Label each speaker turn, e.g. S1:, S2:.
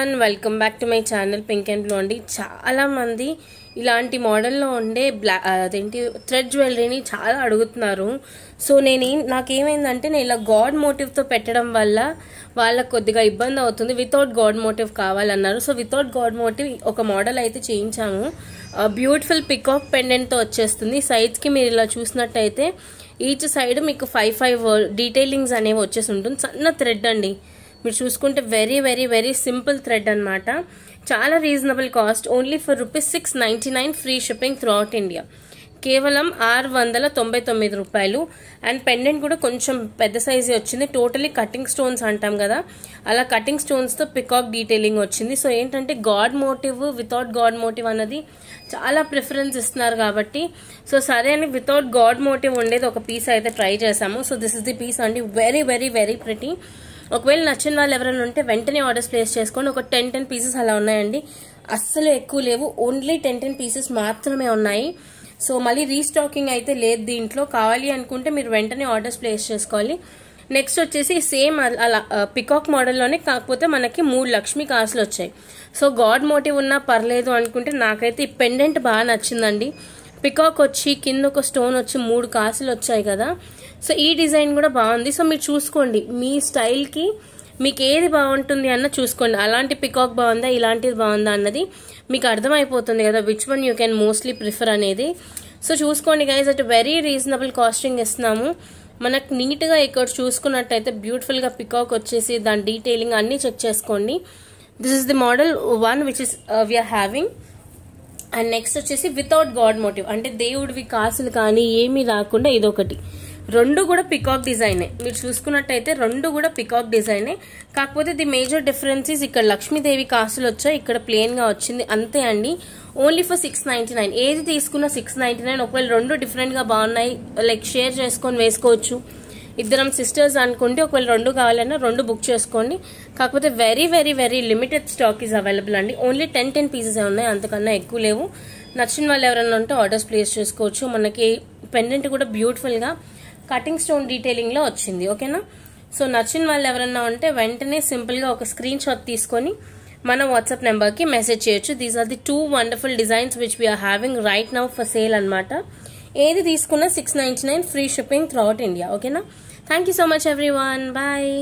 S1: everyone welcome back to my channel pink and blue అండి చాలామంది ఇలాంటి మోడల్లో ఉండే బ్లా అదేంటి థ్రెడ్ జ్యువెలరీని చాలా అడుగుతున్నారు సో నేను నాకేమైందంటే నేను ఇలా గాడ్ మోటివ్తో పెట్టడం వల్ల వాళ్ళకు కొద్దిగా ఇబ్బంది అవుతుంది వితౌట్ గాడ్ మోటివ్ కావాలన్నారు సో వితౌట్ గాడ్ మోటివ్ ఒక మోడల్ అయితే చేయించాము బ్యూటిఫుల్ పికాక్ పెండెంట్తో వచ్చేస్తుంది సైజ్కి మీరు ఇలా చూసినట్టయితే ఈచ్ సైడ్ మీకు ఫైవ్ ఫైవ్ డీటెయిలింగ్స్ అనేవి వచ్చేసి ఉంటుంది సన్న థ్రెడ్ అండి మీరు చూసుకుంటే very very very simple thread అనమాట చాలా reasonable cost only for rupees six ninety nine free shipping throughout India కేవలం ఆరు వందల తొంభై తొమ్మిది రూపాయలు అండ్ పెండెంట్ కూడా కొంచెం పెద్ద సైజే వచ్చింది టోటలీ కటింగ్ స్టోన్స్ అంటాం కదా అలా కటింగ్ స్టోన్స్తో పికాక్ డీటెయిలింగ్ వచ్చింది సో ఏంటంటే god motive without god motive అన్నది చాలా ప్రిఫరెన్స్ ఇస్తున్నారు కాబట్టి సో సరే అని వితౌట్ గాడ్ మోటివ్ ఉండేది ఒక పీస్ అయితే ట్రై చేసాము so this is the piece అండి వెరీ వెరీ వెరీ ప్రిటీ ఒకవేళ నచ్చిన వాళ్ళు ఎవరైనా ఉంటే వెంటనే ఆర్డర్స్ ప్లేస్ చేసుకోండి ఒక టెన్ టెన్ పీసెస్ అలా ఉన్నాయండి అస్సలు ఎక్కువ లేవు ఓన్లీ టెన్ టెన్ పీసెస్ మాత్రమే ఉన్నాయి సో మళ్ళీ రీస్టాకింగ్ అయితే లేదు దీంట్లో కావాలి అనుకుంటే మీరు వెంటనే ఆర్డర్స్ ప్లేస్ చేసుకోవాలి నెక్స్ట్ వచ్చేసి సేమ్ అలా పికాక్ మోడల్లోనే కాకపోతే మనకి మూడు లక్ష్మీ కాసులు వచ్చాయి సో గాడ్ మోటివ్ ఉన్నా పర్లేదు అనుకుంటే నాకైతే ఈ పెండెంట్ బాగా నచ్చిందండి పికాక్ వచ్చి కింద ఒక స్టోన్ వచ్చి మూడు కాసులు వచ్చాయి కదా సో ఈ డిజైన్ కూడా బాగుంది సో మీరు చూసుకోండి మీ స్టైల్కి మీకు ఏది బాగుంటుంది అన్న చూసుకోండి అలాంటి పికాక్ బాగుందా ఇలాంటిది బాగుందా అన్నది మీకు అర్థమైపోతుంది కదా which one you can mostly prefer అనేది సో చూసుకోండి గైజ్ అటు వెరీ రీజనబుల్ కాస్టింగ్ ఇస్తున్నాము మనకు నీట్గా ఇక్కడ చూసుకున్నట్టయితే బ్యూటిఫుల్గా పికాక్ వచ్చేసి దాని డీటెయిలింగ్ అన్నీ చెక్ చేసుకోండి this is the model one which is we are having and next వచ్చేసి వితౌట్ గాడ్ మోటివ్ అంటే దేవుడివి కాసులు కానీ ఏమీ రాకుండా ఇదొకటి రెండు కూడా పికాక్ డిజైనే మీరు చూసుకున్నట్టయితే రెండు కూడా పికాక్ డిజైనే కాకపోతే ది మేజర్ డిఫరెన్సెస్ ఇక్కడ లక్ష్మీదేవి కాసులు వచ్చాయి ఇక్కడ ప్లెయిన్గా వచ్చింది అంతే అండి only for six ninety nine ఏది తీసుకున్నా సిక్స్ నైన్టీ నైన్ ఒకవేళ రెండు డిఫరెంట్గా బాగున్నాయి లైక్ షేర్ చేసుకొని వేసుకోవచ్చు ఇద్దరం సిస్టర్స్ అనుకుంటే ఒకవేళ రెండు కావాలన్నా రెండు బుక్ చేసుకోండి కాకపోతే very very very limited stock is available అండి ఓన్లీ టెన్ టెన్ పీసెస్ ఉన్నాయి అంతకన్నా ఎక్కువ లేవు నచ్చిన వాళ్ళు ఎవరైనా ఉంటే ఆర్డర్స్ ప్లేస్ చేసుకోవచ్చు మనకి పెండెంట్ కూడా బ్యూటిఫుల్గా కటింగ్ స్టోన్ డీటెయిలింగ్లో వచ్చింది ఓకేనా సో నచ్చిన వాళ్ళు ఎవరన్నా ఉంటే వెంటనే సింపుల్గా ఒక స్క్రీన్ షాట్ తీసుకొని మన వాట్సాప్ నెంబర్కి మెసేజ్ చేయొచ్చు these are the two wonderful designs which we are having right now for sale అనమాట ఏది తీసుకున్నా six ninety nine free shipping throughout India ఓకేనా thank you so much every bye